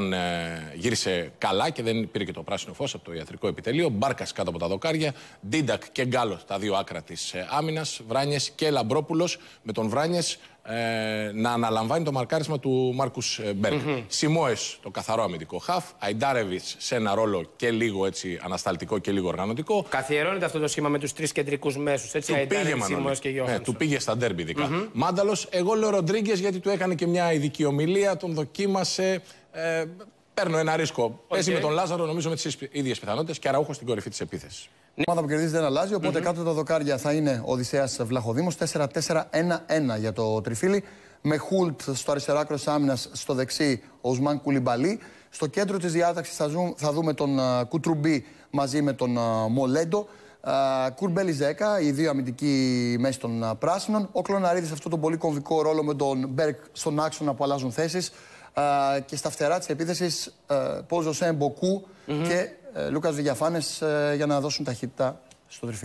Ε, γύρισε καλά και δεν πήρε και το πράσινο φως από το ιατρικό επιτελείο. Μπάρκας κάτω από τα δοκάρια. Ντίντακ και Γκάλος τα δύο άκρα της ε, άμυνας. Βράνιες και Λαμπρόπουλος με τον Βράνιες ε, να αναλαμβάνει το μαρκάρισμα του Μάρκους ε, Μπέρκ. Σιμόε, το καθαρό αμυντικό χαφ. Αϊντάρεβιτ σε ένα ρόλο και λίγο έτσι ανασταλτικό και λίγο οργανωτικό. Καθιερώνεται αυτό το σχήμα με τους τρεις κεντρικούς μέσους, έτσι, του τρει κεντρικού μέσου. Σιμόε και ε, Γιώργο. του πήγε στα ντέρμπι ειδικά. Μάνταλος, εγώ λέω Ροντρίγκες γιατί του έκανε και μια ειδική ομιλία, τον δοκίμασε. Ε, Παίρνω ένα ρίσκο. Okay. Παίζει με τον Λάζαρο, νομίζω με τις ίδιες πιθανότητες και αραούχο στην κορυφή της επίθεσης. Η ομάδα που κερδίζει δεν αλλάζει, οπότε mm-hmm. κάτω τα δοκάρια θα είναι ο Οδυσσέας Βλαχοδήμος. 4-4-1-1 για το τριφύλι. Με Χούλτ στο αριστερά άκρο άμυνας, στο δεξί ο Ουσμάν Κουλιμπαλή Στο κέντρο της διάταξης θα, θα, δούμε τον uh, Κουτρουμπί μαζί με τον uh, Μολέντο. Uh, Ζέκα, οι δύο αμυντικοί μέσα των uh, πράσινων. Ο Κλωναρίδης αυτό τον πολύ κομβικό ρόλο με τον Μπέρκ στον άξονα που αλλάζουν θέσεις και στα φτερά της επίθεσης Πόζο Σέμποκου και ε, Λούκας Βηγιαφάνες ε, για να δώσουν ταχύτητα στο τριφύλλο.